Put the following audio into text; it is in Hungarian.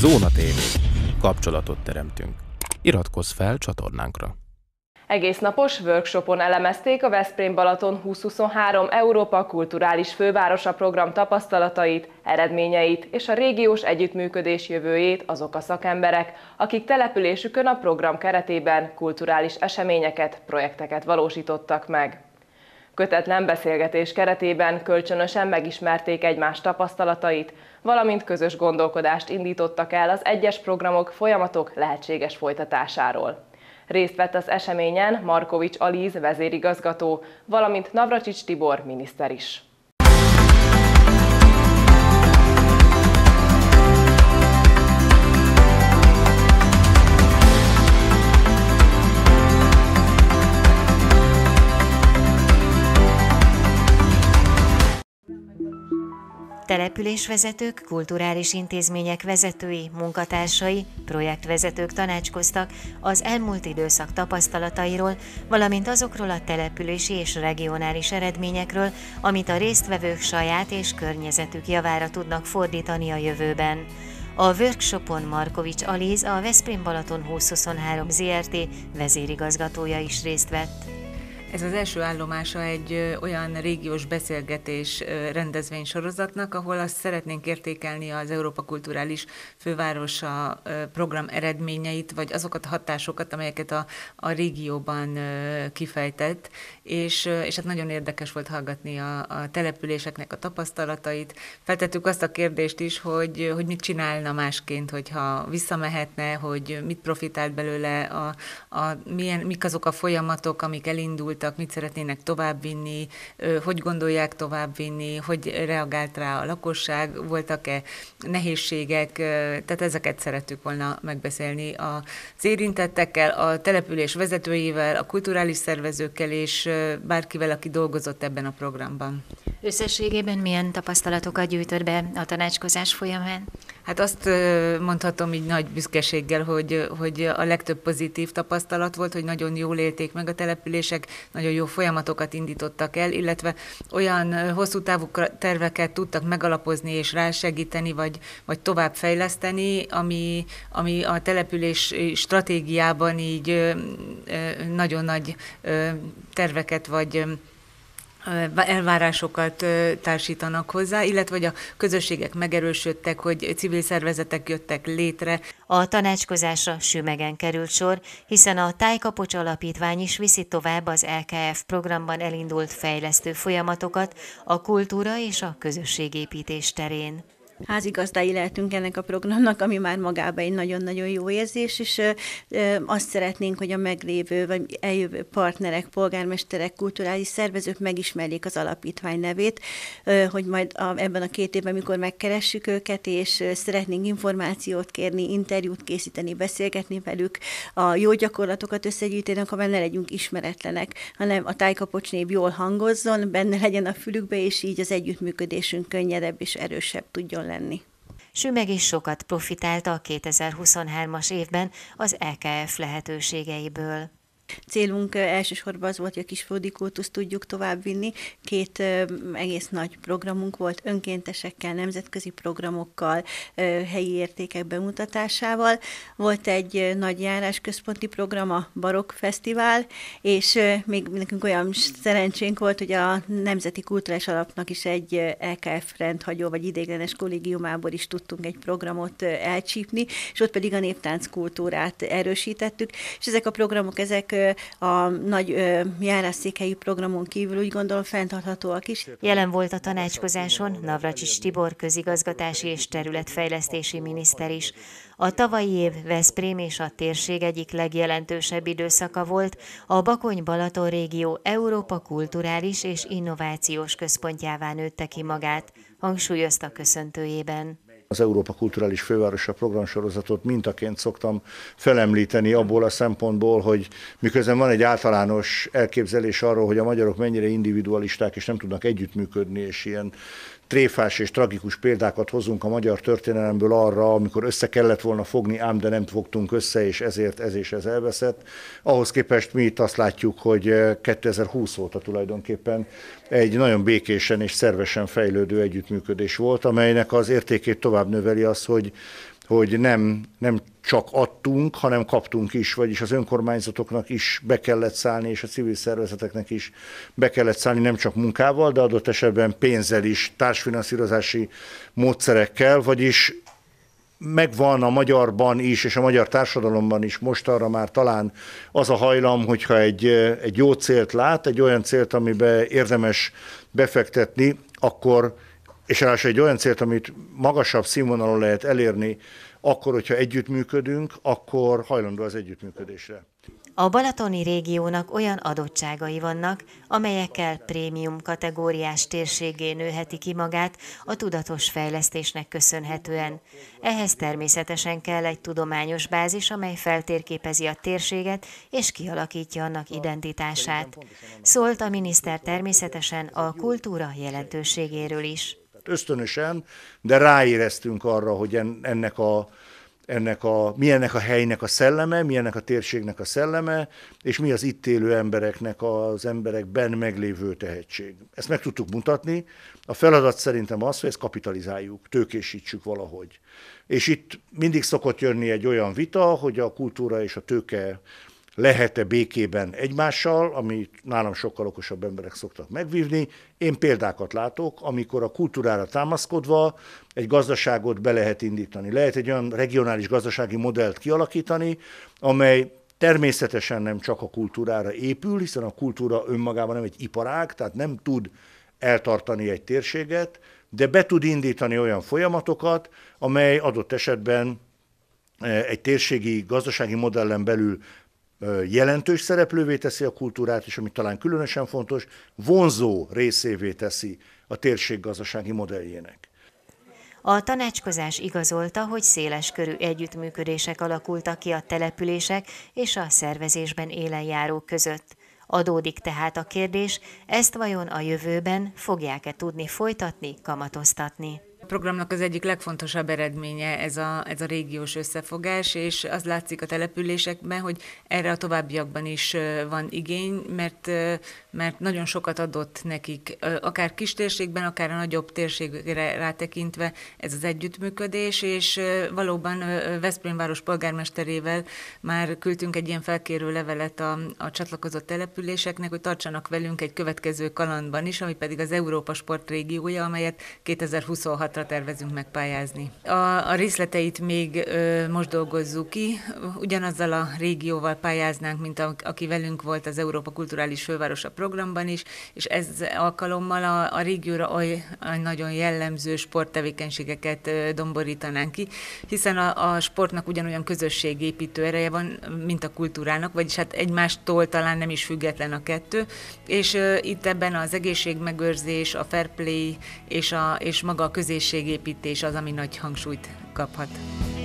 Zóna TV. Kapcsolatot teremtünk. Iratkozz fel csatornánkra. Egész napos workshopon elemezték a Veszprém Balaton 2023 Európa Kulturális Fővárosa program tapasztalatait, eredményeit és a régiós együttműködés jövőjét azok a szakemberek, akik településükön a program keretében kulturális eseményeket, projekteket valósítottak meg. Kötetlen beszélgetés keretében kölcsönösen megismerték egymás tapasztalatait, valamint közös gondolkodást indítottak el az egyes programok, folyamatok lehetséges folytatásáról. Részt vett az eseményen Markovics Alíz vezérigazgató, valamint Navracsics Tibor miniszter is. Településvezetők, kulturális intézmények vezetői, munkatársai, projektvezetők tanácskoztak az elmúlt időszak tapasztalatairól, valamint azokról a települési és regionális eredményekről, amit a résztvevők saját és környezetük javára tudnak fordítani a jövőben. A workshopon Markovics Alíz, a Veszprém Balaton 2023 ZRT vezérigazgatója is részt vett. Ez az első állomása egy olyan régiós beszélgetés rendezvény sorozatnak, ahol azt szeretnénk értékelni az Európa Kulturális Fővárosa program eredményeit, vagy azokat a hatásokat, amelyeket a, a régióban kifejtett, és, és hát nagyon érdekes volt hallgatni a, a településeknek a tapasztalatait. Feltettük azt a kérdést is, hogy, hogy mit csinálna másként, hogyha visszamehetne, hogy mit profitált belőle, a, a, milyen, mik azok a folyamatok, amik elindult tanultak, mit szeretnének továbbvinni, hogy gondolják továbbvinni, hogy reagált rá a lakosság, voltak-e nehézségek, tehát ezeket szerettük volna megbeszélni az érintettekkel, a település vezetőivel, a kulturális szervezőkkel és bárkivel, aki dolgozott ebben a programban. Összességében milyen tapasztalatokat gyűjtött be a tanácskozás folyamán? Hát azt mondhatom így nagy büszkeséggel, hogy, hogy a legtöbb pozitív tapasztalat volt, hogy nagyon jól élték meg a települések, nagyon jó folyamatokat indítottak el, illetve olyan hosszú távú terveket tudtak megalapozni és rásegíteni, vagy, vagy továbbfejleszteni, ami, ami a település stratégiában így nagyon nagy terveket vagy elvárásokat társítanak hozzá, illetve hogy a közösségek megerősödtek, hogy civil szervezetek jöttek létre. A tanácskozásra sümegen került sor, hiszen a Tájkapocs Alapítvány is viszi tovább az LKF programban elindult fejlesztő folyamatokat a kultúra és a közösségépítés terén házigazdái lehetünk ennek a programnak, ami már magában egy nagyon-nagyon jó érzés, és azt szeretnénk, hogy a meglévő vagy eljövő partnerek, polgármesterek, kulturális szervezők megismerjék az alapítvány nevét, hogy majd a, ebben a két évben, amikor megkeressük őket, és szeretnénk információt kérni, interjút készíteni, beszélgetni velük, a jó gyakorlatokat összegyűjteni, akkor benne legyünk ismeretlenek, hanem a név jól hangozzon, benne legyen a fülükbe, és így az együttműködésünk könnyedebb és erősebb tudjon lenni. Sümeg is sokat profitált a 2023-as évben az EKF lehetőségeiből. Célunk elsősorban az volt, hogy a kisföldi kultuszt tudjuk továbbvinni. Két egész nagy programunk volt önkéntesekkel, nemzetközi programokkal, helyi értékek bemutatásával. Volt egy nagy központi program, a Barokk Fesztivál, és még nekünk olyan szerencsénk volt, hogy a Nemzeti Kulturális Alapnak is egy LKF e rendhagyó vagy idéglenes kollégiumából is tudtunk egy programot elcsípni, és ott pedig a néptánc kultúrát erősítettük, és ezek a programok, ezek a nagy járásszékei programon kívül úgy gondolom fenntarthatóak is. Jelen volt a tanácskozáson Navracsis Tibor közigazgatási és területfejlesztési miniszter is. A tavalyi év Veszprém és a térség egyik legjelentősebb időszaka volt, a Bakony-Balaton régió Európa kulturális és innovációs központjává nőtte ki magát, hangsúlyozta köszöntőjében. Az Európa Kulturális Fővárosa programsorozatot mintaként szoktam felemlíteni abból a szempontból, hogy miközben van egy általános elképzelés arról, hogy a magyarok mennyire individualisták és nem tudnak együttműködni, és ilyen tréfás és tragikus példákat hozunk a magyar történelemből arra, amikor össze kellett volna fogni, ám de nem fogtunk össze, és ezért ez és ez elveszett. Ahhoz képest mi itt azt látjuk, hogy 2020 eh, óta tulajdonképpen egy nagyon békésen és szervesen fejlődő együttműködés volt, amelynek az értékét tovább növeli az, hogy hogy nem, nem csak adtunk, hanem kaptunk is, vagyis az önkormányzatoknak is be kellett szállni, és a civil szervezeteknek is be kellett szállni, nem csak munkával, de adott esetben pénzzel is, társfinanszírozási módszerekkel, vagyis megvan a magyarban is, és a magyar társadalomban is most arra már talán az a hajlam, hogyha egy, egy jó célt lát, egy olyan célt, amiben érdemes befektetni, akkor és ráadásul egy olyan célt, amit magasabb színvonalon lehet elérni, akkor, hogyha együttműködünk, akkor hajlandó az együttműködésre. A balatoni régiónak olyan adottságai vannak, amelyekkel prémium kategóriás térségé nőheti ki magát a tudatos fejlesztésnek köszönhetően. Ehhez természetesen kell egy tudományos bázis, amely feltérképezi a térséget és kialakítja annak identitását. Szólt a miniszter természetesen a kultúra jelentőségéről is. Hát ösztönösen, de ráéreztünk arra, hogy ennek a, ennek a, mi ennek a helynek a szelleme, mi ennek a térségnek a szelleme, és mi az itt élő embereknek, az emberekben meglévő tehetség. Ezt meg tudtuk mutatni. A feladat szerintem az, hogy ezt kapitalizáljuk, tőkésítsük valahogy. És itt mindig szokott jönni egy olyan vita, hogy a kultúra és a tőke lehet-e békében egymással, ami nálam sokkal okosabb emberek szoktak megvívni. Én példákat látok, amikor a kultúrára támaszkodva egy gazdaságot be lehet indítani. Lehet egy olyan regionális gazdasági modellt kialakítani, amely természetesen nem csak a kultúrára épül, hiszen a kultúra önmagában nem egy iparág, tehát nem tud eltartani egy térséget, de be tud indítani olyan folyamatokat, amely adott esetben eh, egy térségi gazdasági modellen belül jelentős szereplővé teszi a kultúrát, és ami talán különösen fontos, vonzó részévé teszi a térség gazdasági modelljének. A tanácskozás igazolta, hogy széles körű együttműködések alakultak ki a települések és a szervezésben élen járók között. Adódik tehát a kérdés, ezt vajon a jövőben fogják-e tudni folytatni, kamatoztatni? programnak az egyik legfontosabb eredménye ez a, ez a régiós összefogás, és az látszik a településekben, hogy erre a továbbiakban is van igény, mert, mert nagyon sokat adott nekik, akár kis térségben, akár a nagyobb térségre rátekintve ez az együttműködés, és valóban Veszprém város polgármesterével már küldtünk egy ilyen felkérő levelet a, a csatlakozott településeknek, hogy tartsanak velünk egy következő kalandban is, ami pedig az Európa Sport régiója, amelyet 2026-ra pályázatra tervezünk megpályázni. A, a részleteit még ö, most dolgozzuk ki, ugyanazzal a régióval pályáznánk, mint a, aki velünk volt az Európa Kulturális Fővárosa programban is, és ez alkalommal a, a régióra oly, oly nagyon jellemző sporttevékenységeket ö, domborítanánk ki, hiszen a, a sportnak ugyanolyan közösségépítő ereje van, mint a kultúrának, vagyis hát egymástól talán nem is független a kettő, és ö, itt ebben az egészségmegőrzés, a fair play és, a, és maga a közés közösségépítés az, ami nagy hangsúlyt kaphat.